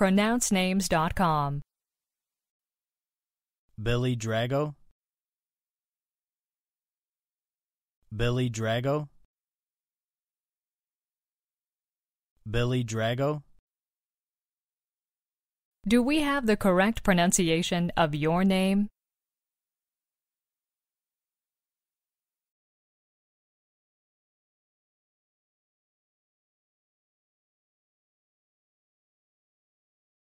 pronouncenames.com. Billy Drago Billy Drago Billy Drago Do we have the correct pronunciation of your name?